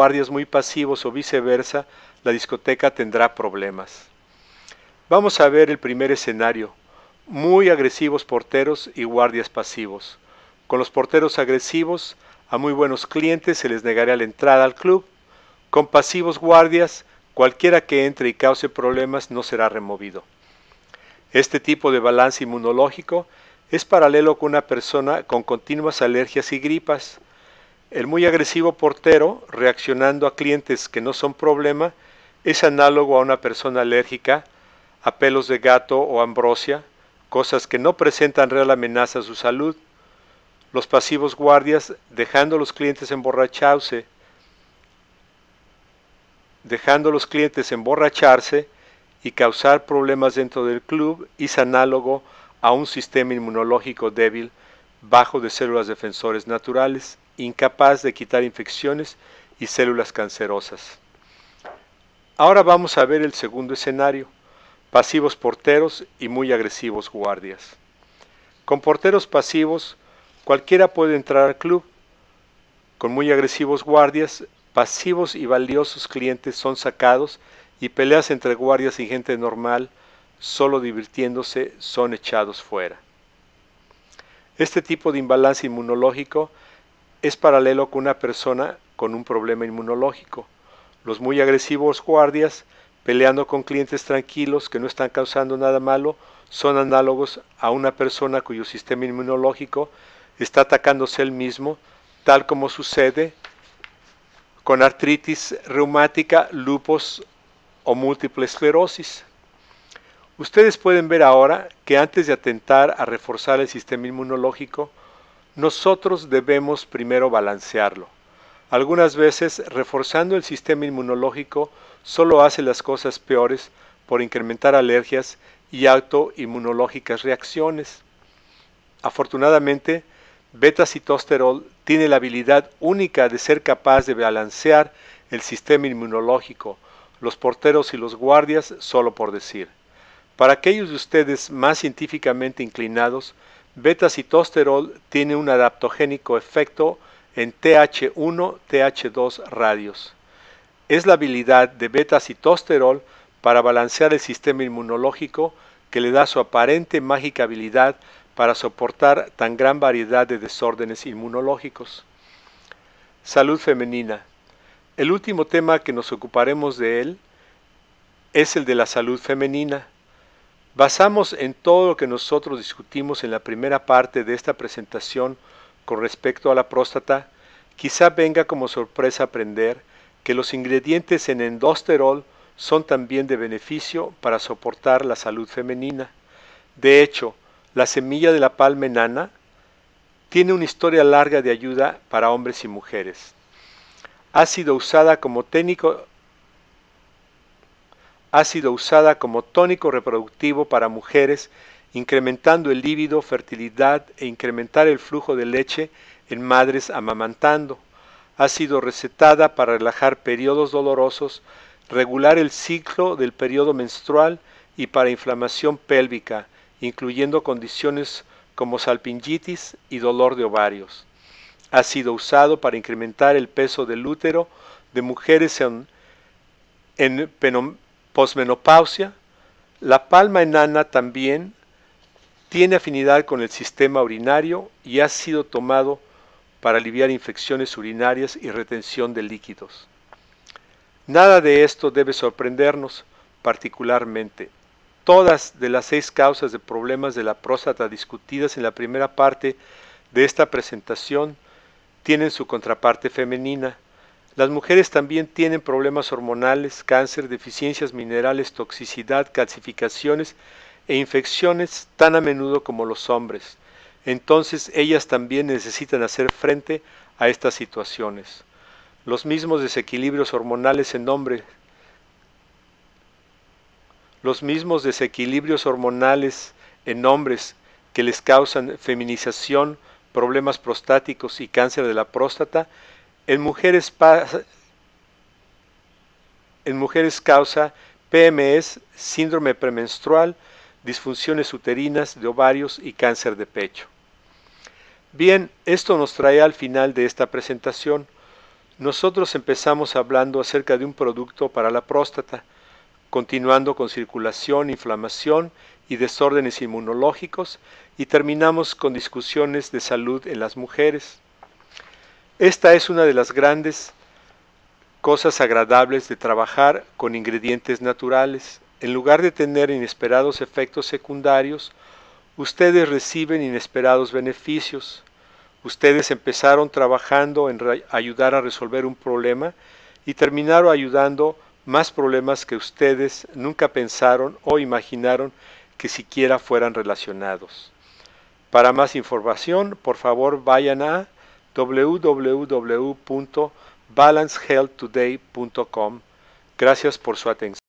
guardias muy pasivos o viceversa, la discoteca tendrá problemas. Vamos a ver el primer escenario. Muy agresivos porteros y guardias pasivos. Con los porteros agresivos, a muy buenos clientes se les negará la entrada al club. Con pasivos guardias, cualquiera que entre y cause problemas no será removido. Este tipo de balance inmunológico es paralelo con una persona con continuas alergias y gripas, el muy agresivo portero, reaccionando a clientes que no son problema, es análogo a una persona alérgica a pelos de gato o ambrosia, cosas que no presentan real amenaza a su salud. Los pasivos guardias, dejando a los clientes emborracharse, dejando los clientes emborracharse y causar problemas dentro del club, es análogo a un sistema inmunológico débil bajo de células defensores naturales incapaz de quitar infecciones y células cancerosas. Ahora vamos a ver el segundo escenario, pasivos porteros y muy agresivos guardias. Con porteros pasivos, cualquiera puede entrar al club. Con muy agresivos guardias, pasivos y valiosos clientes son sacados y peleas entre guardias y gente normal, solo divirtiéndose, son echados fuera. Este tipo de imbalance inmunológico es paralelo con una persona con un problema inmunológico. Los muy agresivos guardias peleando con clientes tranquilos que no están causando nada malo son análogos a una persona cuyo sistema inmunológico está atacándose él mismo, tal como sucede con artritis reumática, lupus o múltiple esclerosis. Ustedes pueden ver ahora que antes de atentar a reforzar el sistema inmunológico, nosotros debemos primero balancearlo. Algunas veces, reforzando el sistema inmunológico, solo hace las cosas peores por incrementar alergias y autoinmunológicas reacciones. Afortunadamente, beta-citosterol tiene la habilidad única de ser capaz de balancear el sistema inmunológico, los porteros y los guardias, solo por decir. Para aquellos de ustedes más científicamente inclinados, Beta-citosterol tiene un adaptogénico efecto en TH1, TH2 radios. Es la habilidad de beta-citosterol para balancear el sistema inmunológico que le da su aparente mágica habilidad para soportar tan gran variedad de desórdenes inmunológicos. Salud femenina. El último tema que nos ocuparemos de él es el de la salud femenina. Basamos en todo lo que nosotros discutimos en la primera parte de esta presentación con respecto a la próstata, quizá venga como sorpresa aprender que los ingredientes en endosterol son también de beneficio para soportar la salud femenina. De hecho, la semilla de la palma enana tiene una historia larga de ayuda para hombres y mujeres. Ha sido usada como técnico ha sido usada como tónico reproductivo para mujeres, incrementando el líbido, fertilidad e incrementar el flujo de leche en madres amamantando. Ha sido recetada para relajar periodos dolorosos, regular el ciclo del periodo menstrual y para inflamación pélvica, incluyendo condiciones como salpingitis y dolor de ovarios. Ha sido usado para incrementar el peso del útero de mujeres en, en posmenopausia, la palma enana también tiene afinidad con el sistema urinario y ha sido tomado para aliviar infecciones urinarias y retención de líquidos. Nada de esto debe sorprendernos particularmente. Todas de las seis causas de problemas de la próstata discutidas en la primera parte de esta presentación tienen su contraparte femenina las mujeres también tienen problemas hormonales, cáncer, deficiencias minerales, toxicidad, calcificaciones e infecciones tan a menudo como los hombres. Entonces ellas también necesitan hacer frente a estas situaciones. Los mismos desequilibrios hormonales en hombres, los mismos desequilibrios hormonales en hombres que les causan feminización, problemas prostáticos y cáncer de la próstata en mujeres, causa PMS, síndrome premenstrual, disfunciones uterinas de ovarios y cáncer de pecho. Bien, esto nos trae al final de esta presentación. Nosotros empezamos hablando acerca de un producto para la próstata, continuando con circulación, inflamación y desórdenes inmunológicos, y terminamos con discusiones de salud en las mujeres. Esta es una de las grandes cosas agradables de trabajar con ingredientes naturales. En lugar de tener inesperados efectos secundarios, ustedes reciben inesperados beneficios. Ustedes empezaron trabajando en ayudar a resolver un problema y terminaron ayudando más problemas que ustedes nunca pensaron o imaginaron que siquiera fueran relacionados. Para más información, por favor vayan a www.balancehealthtoday.com. Gracias por su atención.